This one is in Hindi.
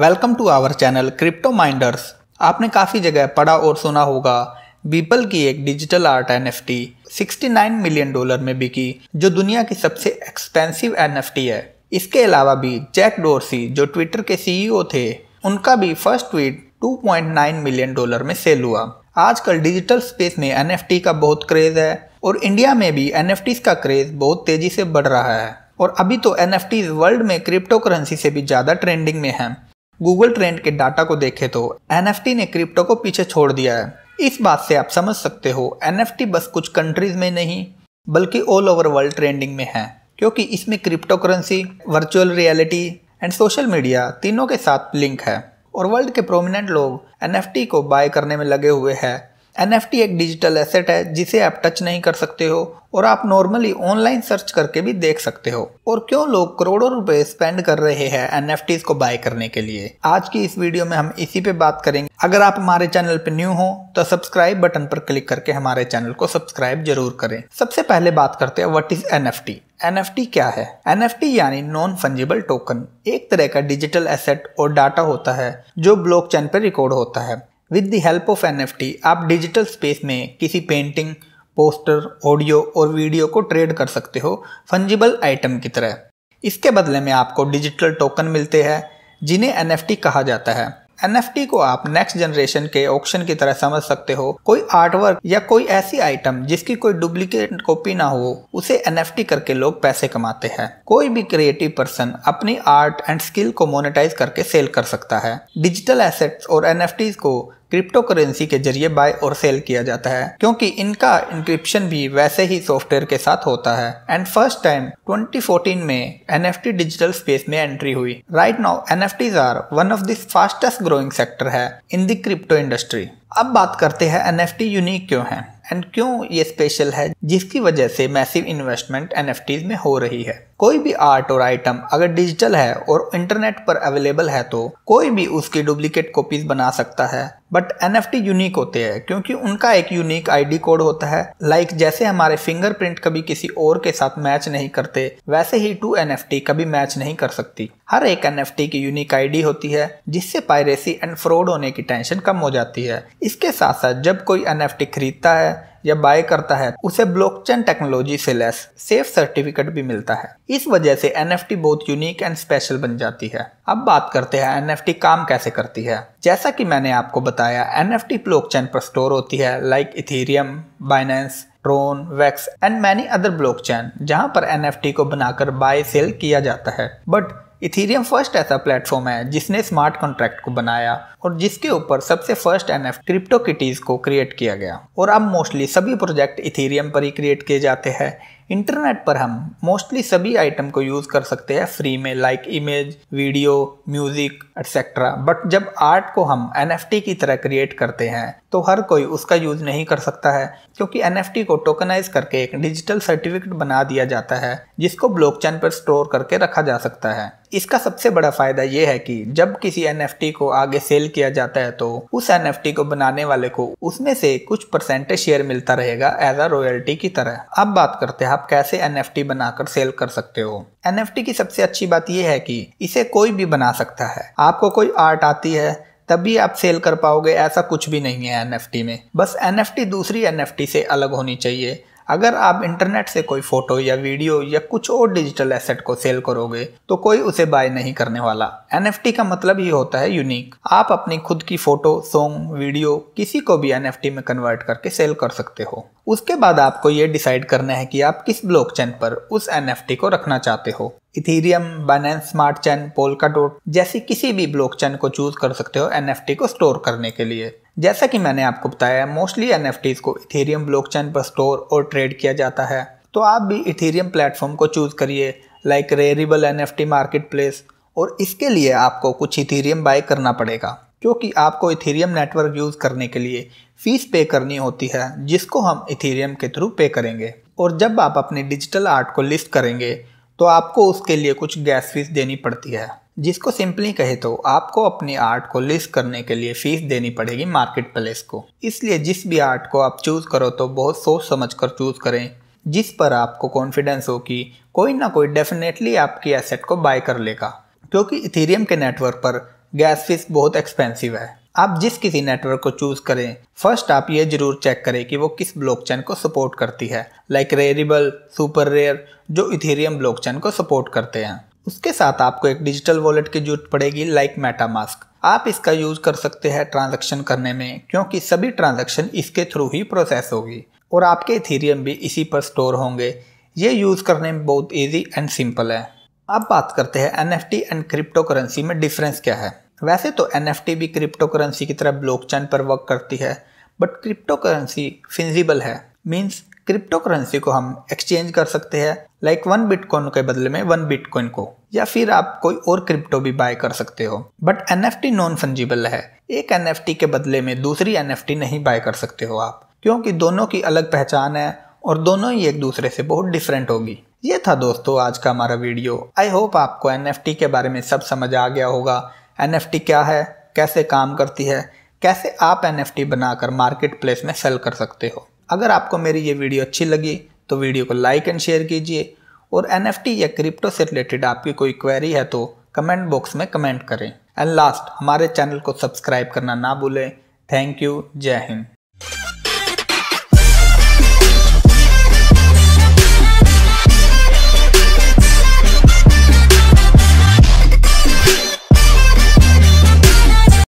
welcome to our channel crypto minders आपने काफ़ी जगह पढ़ा और सुना होगा बीपल की एक digital art N F nine million dollar में बिकी जो दुनिया की सबसे एक्सपेंसिव एन है इसके अलावा भी जैक डोरसी जो ट्विटर के सीईओ e थे उनका भी फर्स्ट ट्वीट 2.9 मिलियन डॉलर में सेल हुआ आजकल डिजिटल स्पेस में एन का बहुत क्रेज है और इंडिया में भी एन का क्रेज बहुत तेजी से बढ़ रहा है और अभी तो एन वर्ल्ड में क्रिप्टो करेंसी से भी ज़्यादा ट्रेंडिंग में हैं गूगल ट्रेंड के डाटा को देखे तो एन ने क्रिप्टो को पीछे छोड़ दिया है इस बात से आप समझ सकते हो एन बस कुछ कंट्रीज में नहीं बल्कि ऑल ओवर वर्ल्ड ट्रेंडिंग में है क्योंकि इसमें crypto currency virtual reality and social media तीनों के साथ लिंक है और वर्ल्ड के प्रोमिनेंट लोग एन को बाय करने में लगे हुए हैं एन एक डिजिटल एसेट है जिसे आप टच नहीं कर सकते हो और आप नॉर्मली ऑनलाइन सर्च करके भी देख सकते हो और क्यों लोग करोड़ों रुपए स्पेंड कर रहे हैं एन को बाय करने के लिए आज की इस वीडियो में हम इसी पे बात करेंगे अगर आप हमारे चैनल पर न्यू हो तो सब्सक्राइब बटन पर क्लिक करके हमारे चैनल को सब्सक्राइब जरूर करें सबसे पहले बात करते हैं वट इज एन एफ क्या है एन यानी नॉन फंजिबल टोकन एक तरह का डिजिटल एसेट और डाटा होता है जो ब्लॉक पर रिकॉर्ड होता है with the help of N आप डिजिटल स्पेस में किसी पेंटिंग पोस्टर ऑडियो और वीडियो को ट्रेड कर सकते हो फंजिबल आइटम की तरह इसके बदले में आपको डिजिटल टोकन मिलते हैं जिन्हें एन कहा जाता है एन को आप नेक्स्ट जनरेशन के ऑप्शन की तरह समझ सकते हो कोई आर्टवर्क या कोई ऐसी आइटम जिसकी कोई डुप्लीकेट कॉपी ना हो उसे एन करके लोग पैसे कमाते हैं कोई भी क्रिएटिव पर्सन अपनी आर्ट एंड स्किल को मोनेटाइज करके सेल कर सकता है डिजिटल एसेट्स और एन को क्रिप्टो करेंसी के जरिए बाय और सेल किया जाता है क्योंकि इनका इंक्रिप्शन भी वैसे ही सॉफ्टवेयर के साथ होता है एंड फर्स्ट टाइम 2014 में एन डिजिटल स्पेस में एंट्री हुई right now N are one of the fastest growing sector है इन द क्रिप्टो इंडस्ट्री अब बात करते हैं एन यूनिक क्यों है एंड क्यों ये स्पेशल है जिसकी वजह से मैसिव इन्वेस्टमेंट एन में हो रही है कोई भी आर्ट और आइटम अगर डिजिटल है और इंटरनेट पर अवेलेबल है तो कोई भी उसकी डुप्लीकेट कॉपीज बना सकता है बट एन यूनिक होते हैं क्योंकि उनका एक यूनिक आईडी कोड होता है लाइक like जैसे हमारे फिंगरप्रिंट कभी किसी और के साथ मैच नहीं करते वैसे ही टू एन कभी मैच नहीं कर सकती हर एक एन की यूनिक आईडी होती है जिससे पायरेसी एंड फ्रॉड होने की टेंशन कम हो जाती है इसके साथ साथ जब कोई एन खरीदता है या बाय करता है उसे ब्लॉकचेन टेक्नोलॉजी से लेस सेफ सर्टिफिकेट भी मिलता है इस वजह से एन बहुत यूनिक एंड स्पेशल बन जाती है अब बात करते हैं एन एफ काम कैसे करती है जैसा कि मैंने आपको बताया एन एफ ब्लॉकचेन पर स्टोर होती है like Ethereum Binance Tron Wax and many other blockchain जहाँ पर एन को बनाकर बाय सेल किया जाता है बट इथीरियम फर्स्ट ऐसा प्लेटफॉर्म है जिसने स्मार्ट कॉन्ट्रैक्ट को बनाया और जिसके ऊपर सबसे first N F crypto kitties को क्रिएट किया गया और अब मोस्टली सभी प्रोजेक्ट इथीरियम पर ही क्रिएट किए जाते हैं इंटरनेट पर हम मोस्टली सभी आइटम को यूज़ कर सकते हैं फ्री में like image video music etcetera but जब आर्ट को हम एन की तरह क्रिएट करते हैं तो हर कोई उसका यूज़ नहीं कर सकता है क्योंकि एन को टोकनाइज करके एक डिजिटल सर्टिफिकेट बना दिया जाता है जिसको ब्लॉकचेन पर स्टोर करके रखा जा सकता है इसका सबसे बड़ा फायदा यह है कि जब किसी एन को आगे सेल किया जाता है तो उस एन को बनाने वाले को उसमें से कुछ परसेंटेज शेयर मिलता रहेगा एज अ रॉयल्टी की तरह अब बात करते हैं आप कैसे एन बनाकर सेल कर सकते हो एन की सबसे अच्छी बात यह है कि इसे कोई भी बना सकता है आपको कोई आर्ट आती है तभी आप सेल कर पाओगे ऐसा कुछ भी नहीं है एन में बस एन दूसरी एन से अलग होनी चाहिए अगर आप इंटरनेट से कोई फोटो या वीडियो या कुछ और डिजिटल एसेट को सेल करोगे तो कोई उसे बाय नहीं करने वाला एन का मतलब ही होता है यूनिक आप अपनी खुद की फोटो सॉन्ग वीडियो किसी को भी एन में कन्वर्ट करके सेल कर सकते हो उसके बाद आपको ये डिसाइड करना है कि आप किस ब्लॉकचेन पर उस एन को रखना चाहते हो Ethereum Binance smart chain Polkadot जैसी किसी भी ब्लॉकचेन को चूज कर सकते हो एन को स्टोर करने के लिए जैसा कि मैंने आपको बताया मोस्टली एन को इथेरियम ब्लॉकचेन पर स्टोर और ट्रेड किया जाता है तो आप भी इथेरियम प्लेटफॉर्म को चूज़ करिए like Rarible N F market place और इसके लिए आपको कुछ इथेरियम बाय करना पड़ेगा क्योंकि आपको इथेरियम नेटवर्क यूज़ करने के लिए फ़ीस पे करनी होती है जिसको हम इथेरियम के थ्रू पे करेंगे और जब आप अपने डिजिटल आर्ट को लिस्ट करेंगे तो आपको उसके लिए कुछ गैस फीस देनी पड़ती है जिसको सिंपली कहे तो आपको अपने आर्ट को लिस्ट करने के लिए फीस देनी पड़ेगी मार्केट प्लेस को इसलिए जिस भी आर्ट को आप चूज़ करो तो बहुत सोच समझ कर चूज़ करें जिस पर आपको कॉन्फिडेंस हो कि कोई ना कोई डेफिनेटली आपकी एसेट को बाय कर लेगा क्योंकि इथेरियम के नेटवर्क पर गैस फीस बहुत एक्सपेंसिव है आप जिस किसी नेटवर्क को चूज करें फर्स्ट आप ये जरूर चेक करें कि वो किस ब्लॉकचेन को सपोर्ट करती है लाइक रेरिबल सुपर रेयर जो इथेरियम ब्लॉकचेन को सपोर्ट करते हैं उसके साथ आपको एक डिजिटल वॉलेट की जरूरत पड़ेगी लाइक मेटामास्क आप इसका यूज कर सकते हैं ट्रांजैक्शन करने में क्योंकि सभी ट्रांजैक्शन इसके थ्रू ही प्रोसेस होगी और आपके इथेरियम भी इसी पर स्टोर होंगे ये यूज़ करने में बहुत ईजी एंड सिंपल है अब बात करते हैं एन एंड क्रिप्टो करेंसी में डिफरेंस क्या है वैसे तो एन भी क्रिप्टो करेंसी की तरह ब्लॉकचेन पर वर्क करती है बट क्रिप्टो करेंसी फिंजिबल है मीन्स क्रिप्टो करेंसी को हम एक्सचेंज कर सकते हैं लाइक वन बिटकॉइन के बदले में वन बिटकॉइन को या फिर आप कोई और क्रिप्टो भी बाय कर सकते हो बट एन नॉन फंजिबल है एक एन के बदले में दूसरी एन नहीं बाय कर सकते हो आप क्योंकि दोनों की अलग पहचान है और दोनों ही एक दूसरे से बहुत डिफरेंट होगी ये था दोस्तों आज का हमारा वीडियो आई होप आपको एन के बारे में सब समझ आ गया होगा एन क्या है कैसे काम करती है कैसे आप एन बनाकर मार्केट प्लेस में सेल कर सकते हो अगर आपको मेरी ये वीडियो अच्छी लगी तो वीडियो को लाइक एंड शेयर कीजिए और एन या क्रिप्टो से रिलेटेड आपकी कोई क्वेरी है तो कमेंट बॉक्स में कमेंट करें एंड लास्ट हमारे चैनल को सब्सक्राइब करना ना भूलें थैंक यू जय हिंद